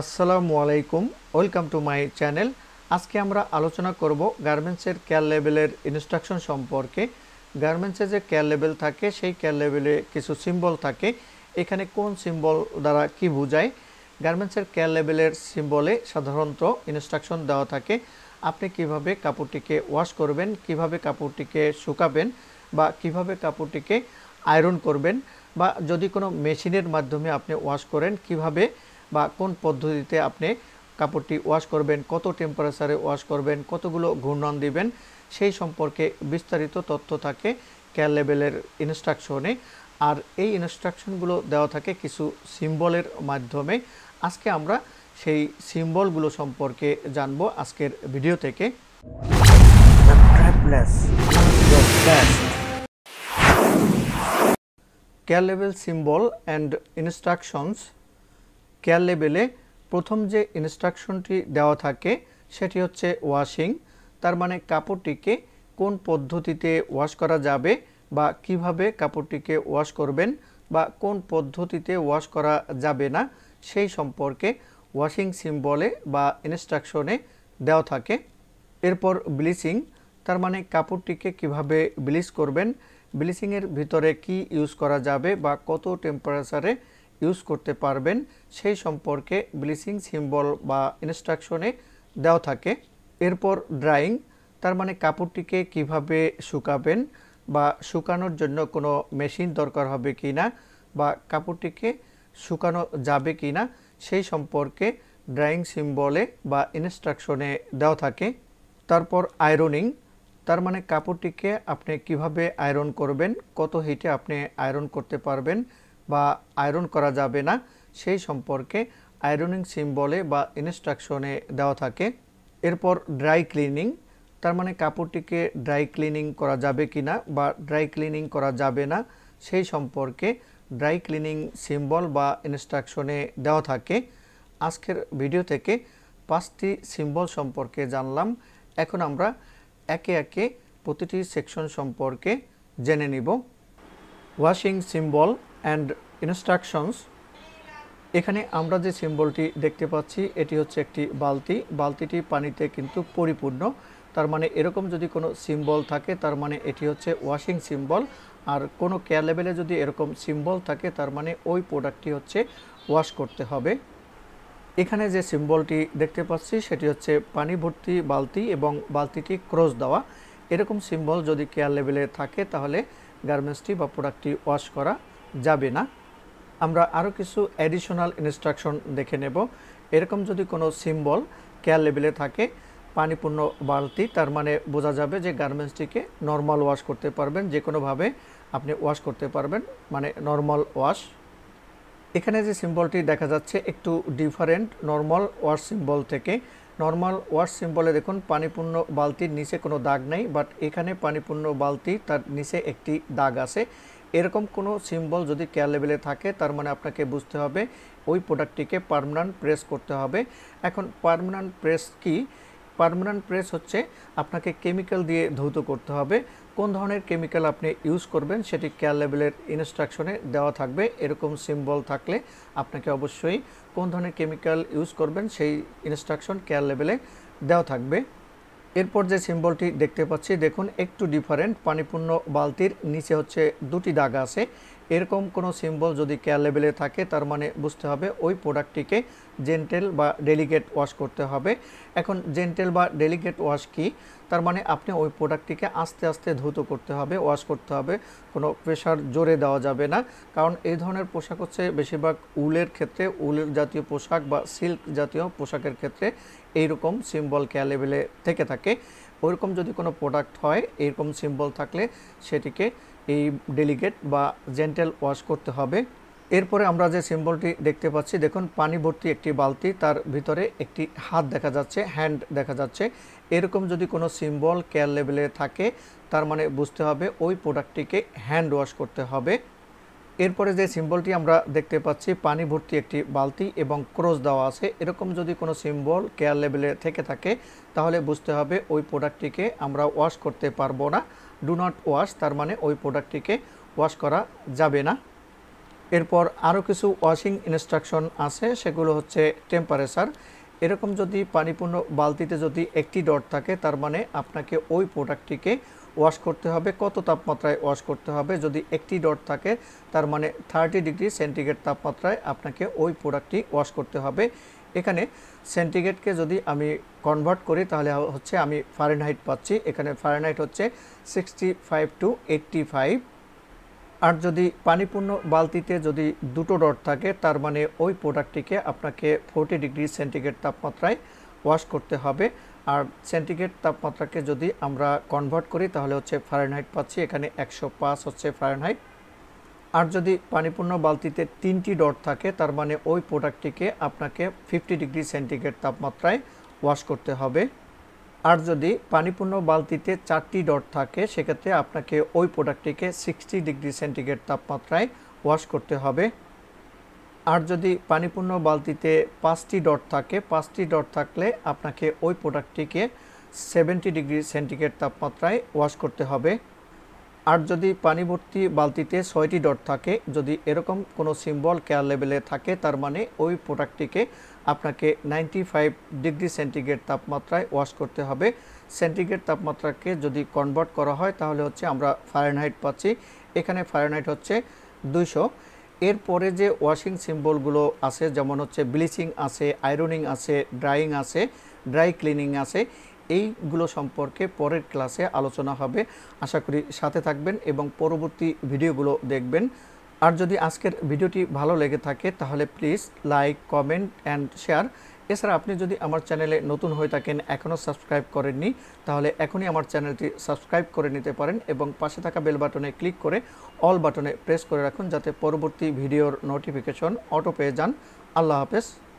আসসালামু আলাইকুম welcome to my channel আজকে আমরা আলোচনা করব গার্মেন্টসের কেয়ার লেভেলের ইনস্ট্রাকশন সম্পর্কে গার্মেন্টসে যে কেয়ার লেভেল থাকে সেই কেয়ার লেভেলে কিছু সিম্বল থাকে এখানে কোন সিম্বল দ্বারা কি বোঝায় গার্মেন্টসের কেয়ার লেভেলের সিম্বলে সাধারণত ইনস্ট্রাকশন দেওয়া থাকে আপনি কিভাবে কাপড়টিকে ওয়াশ করবেন কিভাবে কাপড়টিকে শুকাবেন বা কিভাবে কাপড়টিকে আয়রন করবেন বা যদি কোনো মেশিনের মাধ্যমে আপনি ওয়াশ করেন কিভাবে বা কোন পদ্ধতিতে আপনি কাপড়টি ওয়াশ করবেন কত টেম্পারেচারে ওয়াশ করবেন কতগুলো ঘূর্ণন দিবেন সেই সম্পর্কে বিস্তারিত তথ্য থাকে কেয়ার লেভেলের ইনস্ট্রাকশনে আর এই ইনস্ট্রাকশনগুলো দেওয়া থাকে কিছু সিম্বলের মাধ্যমে আজকে আমরা সেই সিম্বলগুলো সম্পর্কে জানব আজকের ভিডিও থেকে কেয়ার লেভেল সিম্বল অ্যান্ড ইনস্ট্রাকশনস কেয়ার লেভেলে প্রথম যে ইনস্ট্রাকশনটি দেওয়া থাকে সেটি হচ্ছে ওয়াশিং তার মানে কাপড়টিকে কোন পদ্ধতিতে ওয়াশ করা যাবে বা কিভাবে কাপড়টিকে ওয়াশ করবেন বা কোন পদ্ধতিতে ওয়াশ করা যাবে না সেই সম্পর্কে ওয়াশিং সিম্বলে বা ইনস্ট্রাকশনে দেওয়া থাকে এরপর ব্লিচিং তার মানে কাপড়টিকে কিভাবে ব্লিচ করবেন ব্লিচিংয়ের ভিতরে কি ইউজ করা যাবে বা কত টেম্পারেচারে ইউজ করতে পারবেন সেই সম্পর্কে ব্লিচিং সিম্বল বা ইনস্ট্রাকশনে দেওয়া থাকে এরপর ড্রাইং তার মানে কাপড়টিকে কিভাবে শুকাবেন বা শুকানোর জন্য কোনো মেশিন দরকার হবে কি না বা কাপড়টিকে শুকানো যাবে কি না সেই সম্পর্কে ড্রাইং সিম্বলে বা ইনস্ট্রাকশনে দেওয়া থাকে তারপর আয়রনিং তার মানে কাপড়টিকে আপনি কিভাবে আয়রন করবেন কত হিটে আপনি আয়রন করতে পারবেন বা আয়রন করা যাবে না সেই সম্পর্কে আয়রনিং সিম্বলে বা ইনস্ট্রাকশনে দেওয়া থাকে এরপর ড্রাই ক্লিনিং তার মানে কাপড়টিকে ড্রাই ক্লিনিং করা যাবে কি না বা ড্রাই ক্লিনিং করা যাবে না সেই সম্পর্কে ড্রাই ক্লিনিং সিম্বল বা ইনস্ট্রাকশনে দেওয়া থাকে আজকের ভিডিও থেকে পাঁচটি সিম্বল সম্পর্কে জানলাম এখন আমরা একে একে প্রতিটি সেকশন সম্পর্কে জেনে নিব ওয়াশিং সিম্বল অ্যান্ড ইনস্ট্রাকশনস এখানে আমরা যে সিম্বলটি দেখতে পাচ্ছি এটি হচ্ছে একটি বালতি বালতিটি পানিতে কিন্তু পরিপূর্ণ তার মানে এরকম যদি কোনো সিম্বল থাকে তার মানে এটি হচ্ছে ওয়াশিং সিম্বল আর কোনো কেয়ার লেভেলে যদি এরকম সিম্বল থাকে তার মানে ওই প্রোডাক্টটি হচ্ছে ওয়াশ করতে হবে এখানে যে সিম্বলটি দেখতে পাচ্ছি সেটি হচ্ছে পানি ভর্তি বালতি এবং বালতিটি ক্রস দেওয়া এরকম সিম্বল যদি কেয়ার লেভেলে থাকে তাহলে গার্মেন্টসটি বা প্রোডাক্টটি ওয়াশ করা যাবে না আমরা আরও কিছু অ্যাডিশনাল ইনস্ট্রাকশন দেখে নেব এরকম যদি কোনো সিম্বল কেয়ার লেভেলে থাকে পানিপূর্ণ বালতি তার মানে বোঝা যাবে যে গার্মেন্টসটিকে নর্মাল ওয়াশ করতে পারবেন যে কোনোভাবে আপনি ওয়াশ করতে পারবেন মানে নর্মাল ওয়াশ এখানে যে সিম্বলটি দেখা যাচ্ছে একটু ডিফারেন্ট নর্মাল ওয়াশ সিম্বল থেকে নর্মাল ওয়াশ সিম্বলে দেখুন পানিপূর্ণ বালতির নিচে কোনো দাগ নেই বাট এখানে পানিপূর্ণ বালতি তার নিচে একটি দাগ আছে এরকম কোনো সিম্বল যদি কেয়ার লেভেলে থাকে তার মানে আপনাকে বুঝতে হবে ওই প্রোডাক্টটিকে পারমানেন্ট প্রেস করতে হবে এখন পারমানেন্ট প্রেস কি পারমানেন্ট প্রেস হচ্ছে আপনাকে কেমিক্যাল দিয়ে ধৌত করতে হবে কোন ধরনের কেমিক্যাল আপনি ইউজ করবেন সেটি কেয়ার লেভেলের ইনস্ট্রাকশনে দেওয়া থাকবে এরকম সিম্বল থাকলে আপনাকে অবশ্যই কোন ধরনের কেমিক্যাল ইউজ করবেন সেই ইনস্ট্রাকশন কেয়ার লেভেলে দেওয়া থাকবে এরপর যে সিম্বলটি দেখতে পাচ্ছি দেখুন একটু ডিফারেন্ট পানিপূর্ণ বালতির নিচে হচ্ছে দুটি দাগ আছে এরকম কোনো সিম্বল যদি কেয়ার লেভেলে থাকে তার মানে বুঝতে হবে ওই প্রোডাক্টটিকে জেন্টেল বা ডেলিগেট ওয়াশ করতে হবে এখন জেন্টেল বা ডেলিগেট ওয়াশ কি তার মানে আপনি ওই প্রোডাক্টটিকে আস্তে আস্তে ধুত করতে হবে ওয়াশ করতে হবে কোনো প্রেশার জোরে দেওয়া যাবে না কারণ এই ধরনের পোশাক হচ্ছে বেশিরভাগ উলের ক্ষেত্রে উলের জাতীয় পোশাক বা সিল্ক জাতীয় পোশাকের ক্ষেত্রে এইরকম সিম্বল কেয়ার লেভেলে থেকে থাকে ওইরকম যদি কোনো প্রোডাক্ট হয় এরকম সিম্বল থাকলে সেটিকে এই ডেলিগেট বা জেন্টেল ওয়াশ করতে হবে এরপরে আমরা যে সিম্বলটি দেখতে পাচ্ছি দেখুন পানি ভর্তি একটি বালতি তার ভিতরে একটি হাত দেখা যাচ্ছে হ্যান্ড দেখা যাচ্ছে এরকম যদি কোনো সিম্বল কেয়ার লেভেলে থাকে তার মানে বুঝতে হবে ওই প্রোডাক্টটিকে হ্যান্ড ওয়াশ করতে হবে এরপরে যে সিম্বলটি আমরা দেখতে পাচ্ছি পানি ভর্তি একটি বালতি এবং ক্রোজ দেওয়া আছে এরকম যদি কোনো সিম্বল কেয়ার লেভেলে থেকে থাকে তাহলে বুঝতে হবে ওই প্রোডাক্টটিকে আমরা ওয়াশ করতে পারবো না ডু নট ওয়াশ তার মানে ওই প্রোডাক্টটিকে ওয়াশ করা যাবে না এরপর আরও কিছু ওয়াশিং ইনস্ট্রাকশন আছে সেগুলো হচ্ছে টেম্পারেচার এরকম যদি পানিপূর্ণ বালতিতে যদি একটি ডট থাকে তার মানে আপনাকে ওই প্রোডাক্টটিকে ওয়াশ করতে হবে কত তাপমাত্রায় ওয়াশ করতে হবে যদি একটি ডট থাকে তার মানে থার্টি ডিগ্রি সেন্টিগ্রেড তাপমাত্রায় আপনাকে ওই প্রোডাক্টটি ওয়াশ করতে হবে এখানে সেন্টিগ্রেডকে যদি আমি কনভার্ট করি তাহলে হচ্ছে আমি ফারেনহাইট পাচ্ছি এখানে ফারেনহাইট হচ্ছে sixty five to eighty five আর যদি পানিপূর্ণ বালতিতে যদি দুটো ডট থাকে তার মানে ওই প্রোডাক্টটিকে আপনাকে ফোর্টি ডিগ্রি সেন্টিগ্রেড তাপমাত্রায় ওয়াশ করতে হবে আর সেন্টিগ্রেড তাপমাত্রাকে যদি আমরা কনভার্ট করি তাহলে হচ্ছে ফারেনহাইট পাচ্ছি এখানে একশো হচ্ছে ফারেনহাইট আর যদি পানিপূর্ণ বালতিতে তিনটি ডট থাকে তার মানে ওই প্রোডাক্টটিকে আপনাকে ফিফটি ডিগ্রি সেন্টিগ্রেড তাপমাত্রায় ওয়াশ করতে হবে আর যদি পানিপূর্ণ বালতিতে চারটি ডট থাকে সেক্ষেত্রে আপনাকে ওই প্রোডাক্টটিকে সিক্সটি ডিগ্রি সেন্টিগ্রেড তাপমাত্রায় ওয়াশ করতে হবে আর যদি পানিপূর্ণ বালতিতে পাঁচটি ডট থাকে পাঁচটি ডট থাকলে আপনাকে ওই প্রোডাক্টটিকে সেভেন্টি ডিগ্রি সেন্টিগ্রেড তাপমাত্রায় ওয়াশ করতে হবে আর যদি পানি ভর্তি বালতিতে ছয়টি ডট থাকে যদি এরকম কোনো সিম্বল কেয়ার লেভেলে থাকে তার মানে ওই প্রোডাক্টটিকে আপনাকে নাইনটি ফাইভ ডিগ্রি সেন্টিগ্রেড তাপমাত্রায় ওয়াশ করতে হবে সেন্টিগ্রেড তাপমাত্রাকে যদি কনভার্ট করা হয় তাহলে হচ্ছে আমরা ফারেনহাইট পাচ্ছি এখানে ফারেনহাইট হচ্ছে দুইশো এরপরে যে ওয়াশিং সিম্বলগুলো আছে যেমন হচ্ছে ব্লিচিং আছে আয়রনিং আছে ড্রাইং আছে ড্রাই ক্লিনিং আছে এইগুলো সম্পর্কে পরের ক্লাসে আলোচনা হবে আশা করি সাথে থাকবেন এবং পরবর্তী ভিডিওগুলো দেখবেন আর যদি আজকের ভিডিওটি ভালো লেগে থাকে তাহলে please like comment and share এছাড়া আপনি যদি আমার চ্যানেলে নতুন হয়ে থাকেন এখনও সাবস্ক্রাইব করেননি তাহলে এখনই আমার চ্যানেলটি সাবস্ক্রাইব করে নিতে পারেন এবং পাশে থাকা বেল বাটনে ক্লিক করে অল বাটনে প্রেস করে রাখুন যাতে পরবর্তী ভিডিওর নোটিফিকেশন অটো পেয়ে যান আল্লাহ হাফেজ